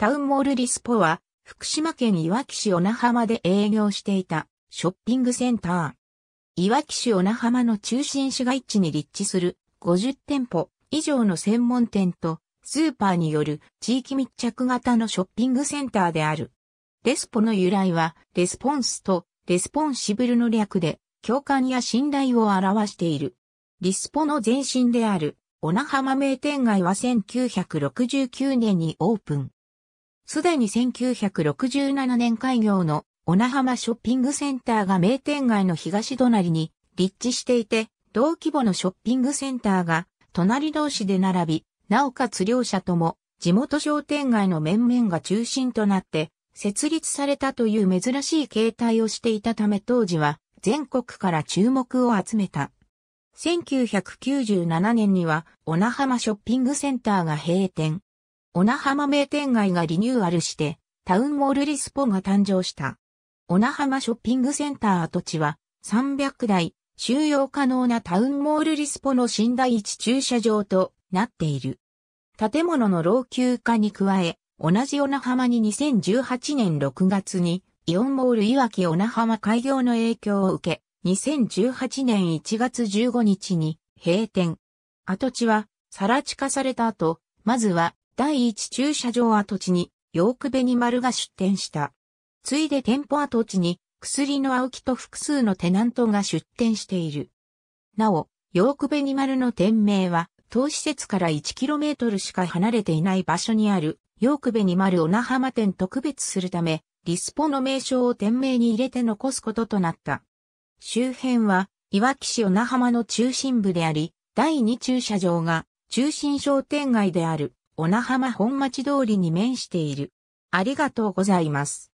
タウンモールリスポは、福島県いわき市小名浜で営業していたショッピングセンター。いわき市小名浜の中心市街地に立地する50店舗以上の専門店とスーパーによる地域密着型のショッピングセンターである。レスポの由来は、レスポンスとレスポンシブルの略で、共感や信頼を表している。リスポの前身である、小名浜名店街は1969年にオープン。すでに1967年開業の小名浜ショッピングセンターが名店街の東隣に立地していて、同規模のショッピングセンターが隣同士で並び、なおかつ両者とも地元商店街の面々が中心となって設立されたという珍しい形態をしていたため当時は全国から注目を集めた。1997年には小名浜ショッピングセンターが閉店。小名浜名店街がリニューアルして、タウンモールリスポが誕生した。小名浜ショッピングセンター跡地は、300台、収容可能なタウンモールリスポの新第一駐車場となっている。建物の老朽化に加え、同じ小名浜に2018年6月に、イオンモールいわき小名浜開業の影響を受け、2018年1月15日に閉店。跡地は、さら地化された後、まずは第1駐車場跡地に、ヨークベニマルが出店した。ついで店舗跡地に、薬の青木と複数のテナントが出店している。なお、ヨークベニマルの店名は、当施設から 1km しか離れていない場所にある、ヨークベニマル小名浜店と区別するため、リスポの名称を店名に入れて残すこととなった。周辺は、いわき市小名浜の中心部であり、第2駐車場が中心商店街である。小名浜本町通りに面している。ありがとうございます。